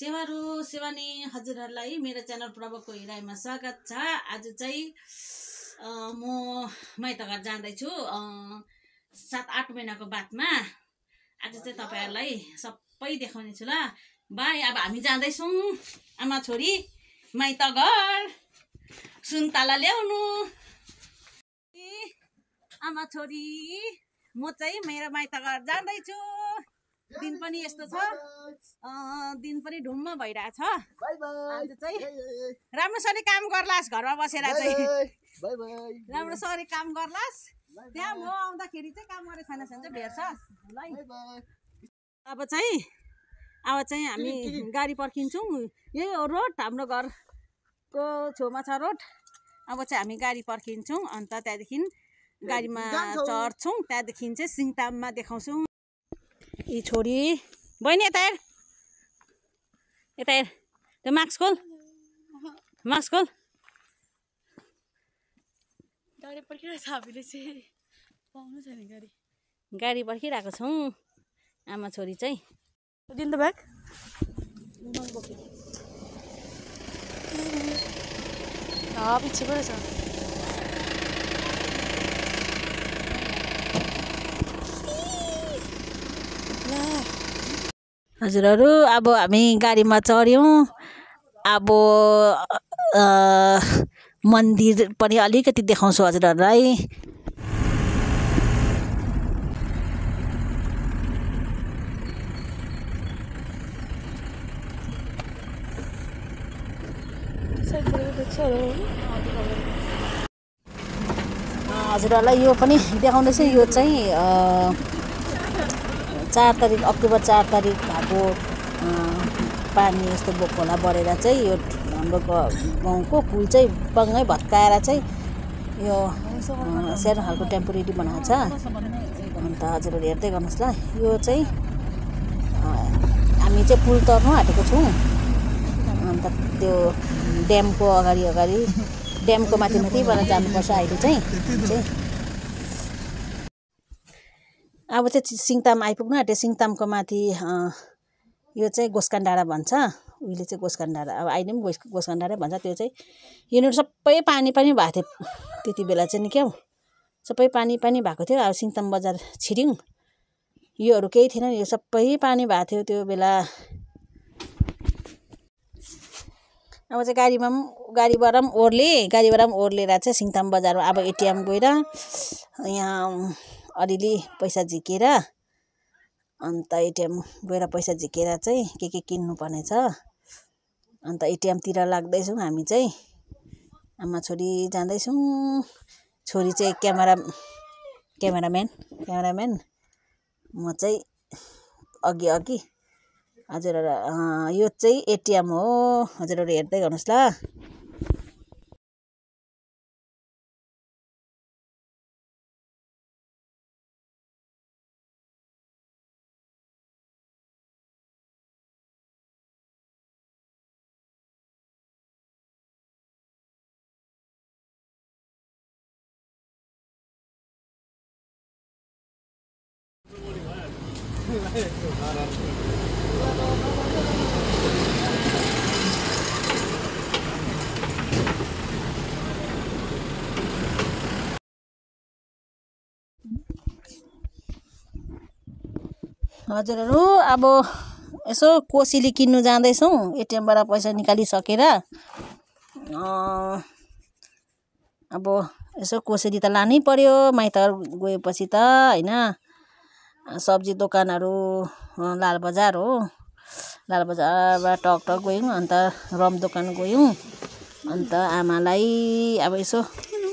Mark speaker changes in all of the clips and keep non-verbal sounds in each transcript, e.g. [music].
Speaker 1: सेवारो सेवानी हजुरहरूलाई मेरो च्यानल प्रभावको हिराईमा स्वागत छ आज चाहिँ म माइत घर जाँदैछु सात आठ महिनाको बादमा आज चाहिँ तपाईँहरूलाई सबै देखाउने छु ल बाई अब हामी जाँदैछौँ आमा छोरी माइत घर सुन्तला ल्याउनु आमा छोरी म चाहिँ मेरो माइत घर जाँदैछु दिन पनि यस्तो छ दिन पनि ढुम्म भइरहेछ आज चाहिँ राम्रोसरी काम गर्लास् घरमा बसेर चाहिँ राम्रोसरी काम गर्लास् त्यहाँ म आउँदाखेरि चाहिँ काम गरेको छैन भने चाहिँ भेट्छ ल अब चाहिँ अब चाहिँ हामी गाडी पर्खिन्छौँ यही हो रोड हाम्रो घरको छेउमा छ रोड अब चाहिँ हामी गाडी पर्खिन्छौँ अन्त त्यहाँदेखि गाडीमा चढ्छौँ त्यहाँदेखि चाहिँ सिङताममा देखाउँछौँ यी छोरी बहिनी यता हेर यता हेर त्यो मास्क खोल मास्क खोल गाडी पर्खिरहेको छ हामीले चाहिँ पाउनु छैन गाडी गाडी पर्खिरहेको छौँ आमा छोरी चाहिँ दिन त ब्याग पछि पो रहेछ हजुरहरू अब हामी गाडीमा चढ्यौँ अब मन्दिर पनि अलिकति देखाउँछु हजुरहरूलाई हजुरहरूलाई यो पनि देखाउँदैछु यो चाहिँ चार तारिक अक्टोबर चार तारिक भएको पानी यस्तो खोला बढेर चाहिँ यो हाम्रो गाउँको पुल चाहिँ बङ्गै भत्काएर चाहिँ यो सानो खालको टेम्पोरेरी बनाएको छ अन्त हजुरहरू हेर्दै गर्नुहोस् ल यो चाहिँ हामी चाहिँ पुल तर्नु आँटेको छौँ अन्त त्यो ड्यामको अगाडि अगाडि ड्यामको माथि माथिबाट जानुपर्छ अहिले चाहिँ अब चाहिँ सिङताम आइपुग्नु आँट्यो सिङतामको माथि यो चाहिँ गोस्कान डाँडा भन्छ उहिले चाहिँ गोस्कान डाँडा अब अहिले पनि गोस्कान डाँडा भन्छ त्यो चाहिँ यिनीहरू सबै पानी पानी भएको थियो त्यति बेला चाहिँ नि क्या हौ सबै पानी पानी भएको थियो अब सिङताम बजार छिरिङ योहरू केही थिएन यो सबै पानी भएको थियो त्यो बेला अब चाहिँ गाडीमा पनि गाडीबाट पनि ओर्ले गाडीबाट पनि ओर्लेर चाहिँ सिङताम बजारमा अब एटिएम गएर यहाँ अलिअलि पैसा झिकेर अन्त एटिएम गएर पैसा झिकेर चाहिँ के के किन्नुपर्ने छ अन्त एटिएमतिर लाग्दैछौँ हामी चाहिँ आमा छोरी जाँदैछौँ छोरी चाहिँ क्यामेरा क्यामेराम्यान क्यामेराम्यान म चाहिँ अघि अघि हजुरहरू यो चाहिँ एटिएम हो हजुरहरू हेर्दै गर्नुहोस् ल हजुरहरू अब यसो कोसेली किन्नु जाँदैछौँ एटिएमबाट पैसा निकालिसकेर अब यसो कोसेली त लानै पर्यो माइतहरू गएपछि त होइन सब्जी दोकानहरू लालबजार हो लालबजारबाट टकटक गयौँ अन्त रम दोकान गयौँ अन्त आमालाई अब यसो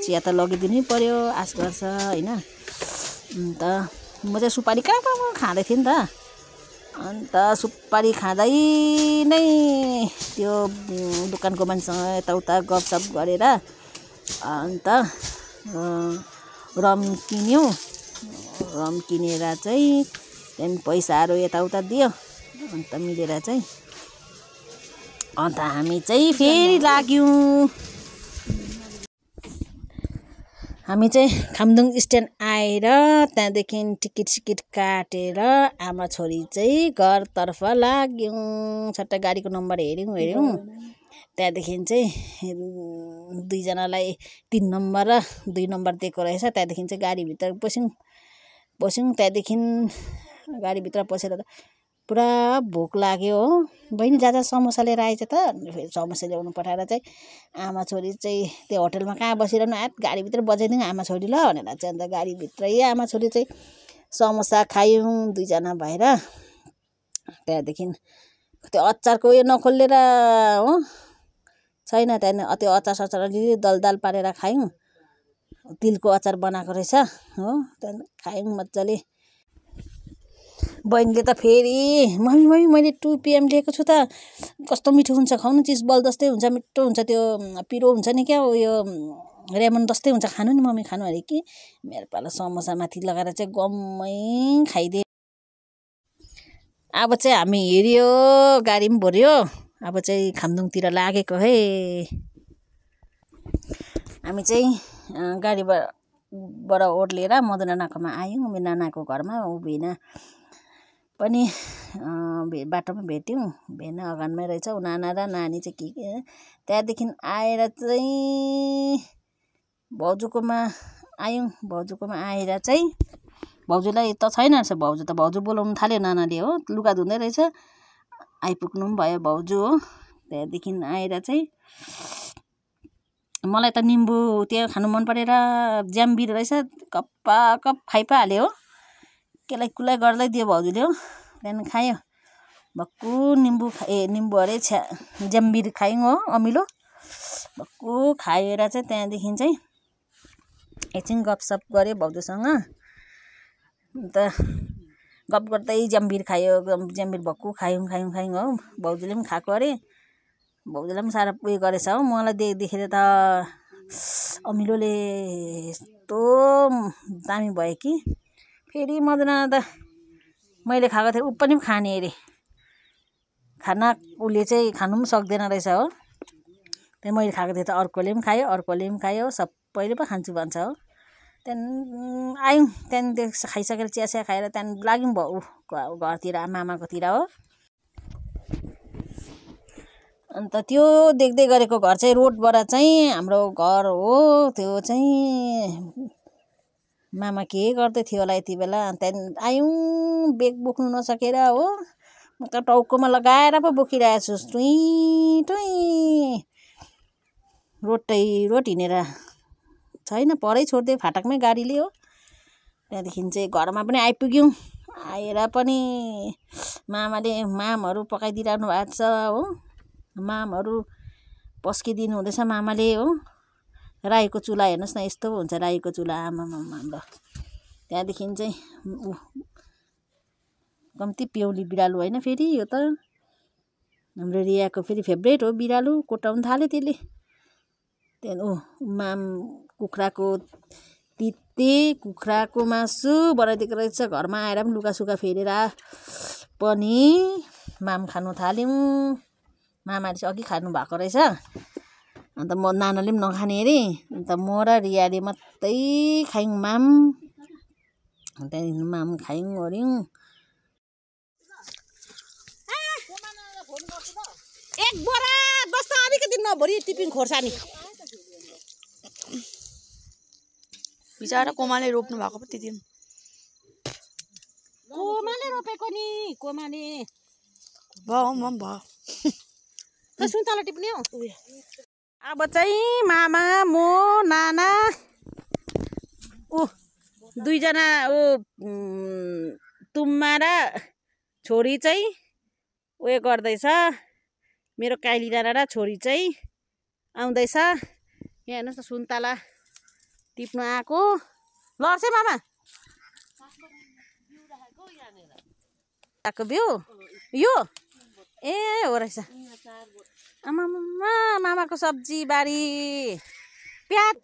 Speaker 1: चिया त लगिदिनै पर्यो आश गर्छ होइन अन्त म चाहिँ सुपारी कहाँ कहाँ खाँदै थिएँ नि त अन्त सुपारी खाँदै नै त्यो दोकानको मान्छेसँग यताउता गफसप गरेर अन्त रम किन्यौँ रम किनेर चाहिँ त्यहाँदेखि पैसाहरू यताउता दियो अन्त मिलेर चाहिँ अन्त हामी चाहिँ फेरि लाग्यौँ हामी चाहिँ खामदुङ स्ट्यान्ड आएर त्यहाँदेखि टिकट सिकट काटेर आमा छोरी चाहिँ घरतर्फ लाग्यौँ छट्टा गाडीको नम्बर हेऱ्यौँ हेऱ्यौँ त्यहाँदेखि चाहिँ दुईजनालाई तिन नम्बर र दुई नम्बर दिएको रहेछ त्यहाँदेखि चाहिँ गाडीभित्र पस्यौँ पस्यौँ त्यहाँदेखि गाडीभित्र पसेर त पुरा भोक लाग्यो हो बहिनी जा जा समोसा लिएर आएछ त फेरि समोसा ल्याउनु पठाएर चाहिँ आमा छोरी चाहिँ त्यो होटेलमा कहाँ बसिरहनु आँट गाडीभित्र बजाइदिउँ आमा छोरी ल भनेर चाहिँ अन्त गाडीभित्रै आमा छोरी चाहिँ समोसा खायौँ दुईजना भएर त्यहाँदेखि त्यो अचारको उयो नखोलेर हो छैन त्यहाँदेखि त्यो अचार सचार अलिअलि दलदल पारेर खायौँ तिलको अचार बनाएको रहेछ हो त्यहाँदेखि खायौँ मजाले बहिनीले त फेरि मम्मी मम्मी मैले टु पिएम लिएको छु त कस्तो मिठो हुन्छ खाउनु चिज बल जस्तै हुन्छ मिठो हुन्छ त्यो पिरो हुन्छ नि क्या उयो रेमन जस्तै हुन्छ खानु नि मम्मी खानु अरे कि मेरो पालो समोसा माथि लगाएर चाहिँ गम्मै खाइदिए अब चाहिँ हामी हिँड्यो गाडी पनि भोर्यो अब चाहिँ खामदुङतिर लागेको है हामी चाहिँ गाडीबाट ओर्लिएर मदना नाकामा आयौँ मेरो नानाको घरमा ऊ भेना पनि भे बाटोमा भेट्यौँ भेना अगानमै रहेछ ऊ नाना र नानी चाहिँ के के त्यहाँदेखि आएर चाहिँ भाउजूकोमा आयौँ भाउजूकोमा आएर चाहिँ भाउजूलाई त छैन रहेछ भाउजू त भाउजू बोलाउनु थाल्यो नानाले हो लुगा धुँदै रहेछ आइपुग्नु पनि भयो भाउजू हो त्यहाँदेखि आएर चाहिँ मलाई त निम्बु त्यो खानु मन परेर ज्याम रहेछ कपा कप खाइ हाल्यो हो केलाई कुलाई गर्दै दियो भाउजूले हो बिहान खायो भक्कु निम्बु ए निम्बु अरे छ्या ज्याम्बिर खायौँ हो अमिलो भक्कु खाएर चाहिँ त्यहाँदेखि चाहिँ एकछिन गफसप गऱ्यो भाउजूसँग अन्त गफ गर्दै ज्याम्बिर खायो ज्याम्बिर भक्कु खायौँ खायौँ खायौँ हो भाउजूले पनि खाएको अरे भाउजूलाई पनि साह्रो उयो गरेछ हो मलाई देख्दाखेरि त अमिलोले यस्तो दामी भयो कि फेरि मदना त मैले खाएको थिएँ ऊ पनि खाने अरे खाना उसले चाहिँ खानु पनि सक्दैन रहेछ हो त्यहाँ मैले खाएको थिएँ त अर्कोले पनि खायो अर्कोले पनि खायो सबैले पो खान्छु भन्छ हो त्यहाँदेखि आयौँ त्यहाँदेखि खाइसकेर चियासिया खाएर त्यहाँदेखि लाग्यौँ भाउ घरतिर मामाकोतिर हो अन्त त्यो देख्दै गरेको घर चाहिँ रोडबाट चाहिँ हाम्रो घर हो त्यो चाहिँ मामा के गर्दै थियो होला यति बेला त्यहाँदेखि आयौँ बेग बोक्नु नसकेर हो म त टाउकोमा लगाएर पो बोकिरहेको छु टुइँ टुइँ रोटै रोट हिँडेर छैन परै छोडिदियो फाटकमै गाडीले हो त्यहाँदेखि चाहिँ घरमा पनि आइपुग्यौँ आएर पनि मामाले मामहरू पकाइदिइरहनु भएको छ हो मामहरू पस्किदिनु हुँदैछ मामाले हो राईको चुल्हा हेर्नुहोस् न यस्तो हुन्छ राईको चुल्हा आमामामा अन्त त्यहाँदेखि चाहिँ ऊ कम्ती पिउली बिरालो होइन फेरि यो त हाम्रो रियाको फेरि फेभरेट हो बिरालो कोटाउनु थाल्यो त्यसले त्यहाँदेखि ऊ माम कुखुराको तिते कुखुराको मासु बनाइदिएको रहेछ घरमा आएर पनि लुगासुगा फेरेर पनि माम खानु थाल्यौँ मामाले चाहिँ अघि खानुभएको रहेछ अन्त म नानाले पनि नखाने अरे अन्त म र रियाले मात्रै खायौँ माम त्यहाँदेखि माम खायौँ ओऱ्यौँ एक बोरा बस्दा अलिकति नभरि टिपिङ खोर्सानी बिचरा कोमाले रोप्नु भएको पो त्यति कोमाले रोपेको नि कोमाले भयो म भयो सुन्तला टिप्ने हो अब चाहिँ मामा म नाना ऊ दुईजना ऊ तुम्मा र छोरी चाहिँ उयो गर्दैछ मेरो काइली नाना र छोरी चाहिँ आउँदैछ यहाँ हेर्नुहोस् न सुन्तला टिप्नु आएको लड्छ मामा बिउ यो ए हो रहेछ आमा मामाको सब्जी बारी प्याज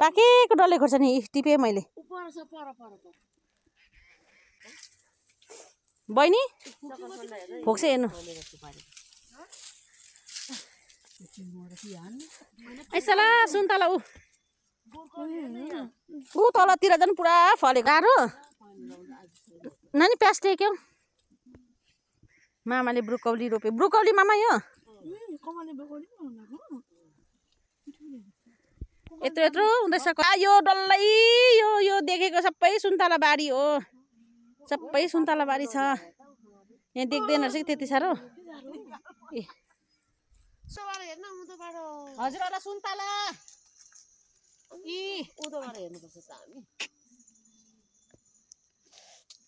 Speaker 1: पाकेको डल्ले नि टिपेँ मैले बहिनी फोक्से हेर्नु यसला सुन तल ऊ तलतिर झन् पुरा फलेको गाह्रो नानी प्याज टेक्यौ मामाले ब्रोकौली रोपे ब्रोकौली मामा यो यत्रो यत्रो हुँदैछ यो डल्लै यो यो देखेको सबै सुन्तला बारी हो सबै सुन्तला बारी छ यहाँ देख्दैन रहेछ कि त्यति साह्रो ए हजुर सुन्तला हेर्नुपर्छ त हामी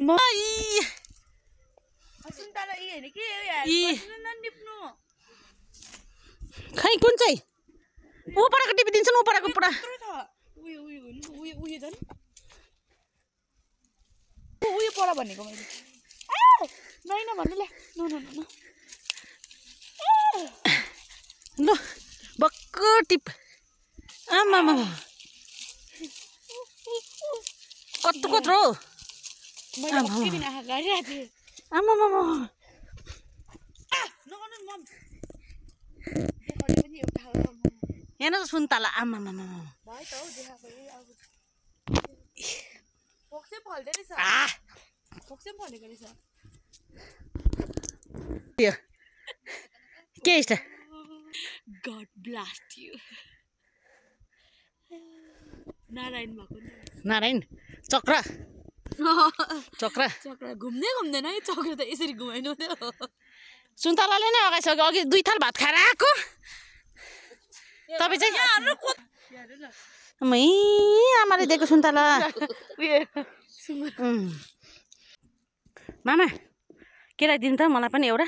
Speaker 1: खै कुन चाहिँ उपराको टिपिदिन्छन् उपराको पुरा उयो पर भनेको मैले नै नभन्नु ल्याउ ल भक्कु टिप आमा कत्रो कत्रो हेर्नु त सुन्तला आमा के नारायण नारायण चक्र चक्रा [laughs] चक्रा घुम्दै घुम्दैन है चक्रा त यसरी घुमाइनु सुन्तलाले नै अगाइसक्यो अघि दुई थाल भात खाएर आएको तपाईँ चाहिँ मै आमाले दिएको सुन्तला [laughs] मामा केरा दिनु त मलाई पनि एउटा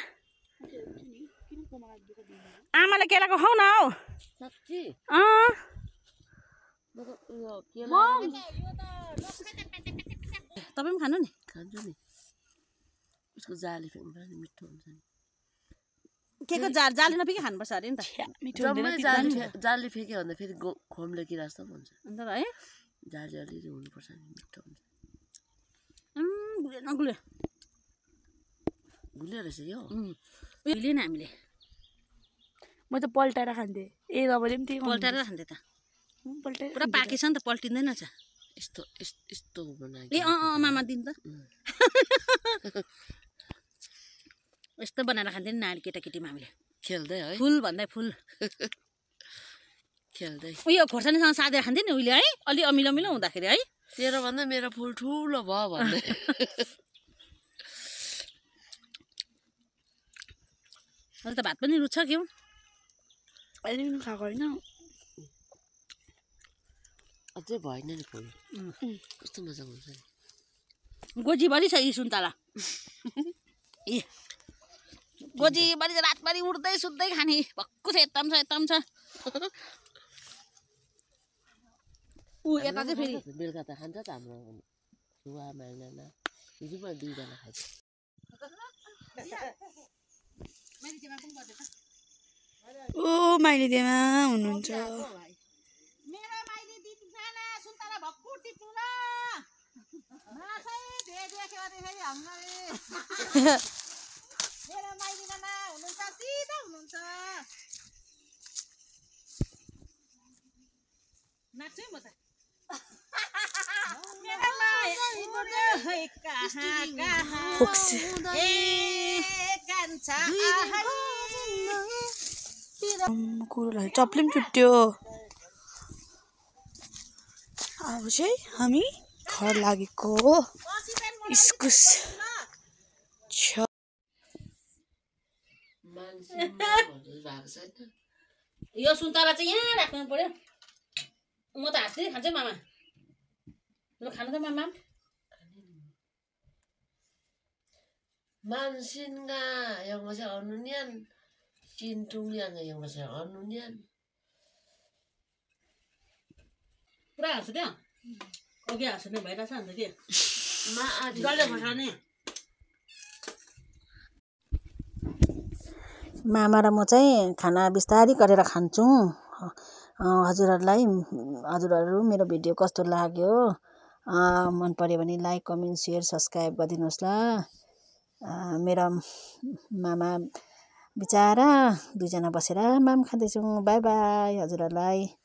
Speaker 1: आमाले केलाको खाउ न हौ अँ तपाईँ पनि खानु नि खान्छु नि उसको जाली फ्याँक्नुपर्छ नि मिठो हुन्छ नि के को जाल जाली नफेके खानुपर्छ अरे नि त जाली फ्याँक्यो भन्दा फेरि गो खोमले किरा जस्तो पनि हुन्छ अन्त है जाली अलिअलि हुनुपर्छ नि मिठो हुन्छ नगुल्यो गुल्यो रहेछ यो उहिले नि हामीले म त पल्टाएर खान्थेँ ए तपाईँले पनि त्यही पल्टाएर खान्थेँ त पुरा पाकेछ नि त पल्टिँदैन छ यस्तो यस्तो ए अँ अँ मामा दिन त यस्तो बनाएर खान्थ्यो नि नानी केटाकेटीमा हामीले खेल्दै है फुल भन्दै फुल खेल्दै उयो खोर्सानीसँग साधेर खान्थ्यो नि उहिले है अलि अमिलो अमिलो हुँदाखेरि है तेरो भन्दा मेरो फुल ठुलो भयो भन्दै अहिले त भात पनि रुच्छ क्यौ अहिले पनि खाएको होइन अझै भएन नि फुल कस्तो मजा हुन्छ नि भरि छ यी सुन्तला ए भरि रातभरि उठ्दै सुत्दै खाने भक्कु छ एकदम छ एकदम छ ऊ यता चाहिँ फेरि बेलुका त खान्छ त हाम्रो छुवा माइनाना हिजो पनि दुईजना खान्छ ओ माइली देमा हुनुहुन्छ भक्कु टिप्नुला माछै धे देख्यो अरे हामीलाई मेरो नाना हुनुहुन्छ सिधा हुनुहुन्छ नाच्छु म त कुरोलाई चप्ले पनि छुट्यो अब चाहिँ हामी घर लागेको इस्कुस छ यो सुन्तला चाहिँ यहाँ राख्नु पऱ्यो म त हाँस्दै खान्छु मामा ल खानु त मामा मानसिनगा एउटा चाहिँ हनुनियन चिन्टुङ एउटा चाहिँ हनुनियन पुरा अघि भइरहेछ अन्त के डल्ले खोर्सानी मामा र म चाहिँ खाना बिस्तारी गरेर खान्छौँ हजुरहरूलाई हजुरहरू मेरो भिडियो कस्तो लाग्यो मन पऱ्यो भने लाइक कमेन्ट सेयर सब्सक्राइब गरिदिनुहोस् ल मेरो मामा बिचरा दुईजना बसेर माम खाँदैछौँ बाई बाई हजुरहरूलाई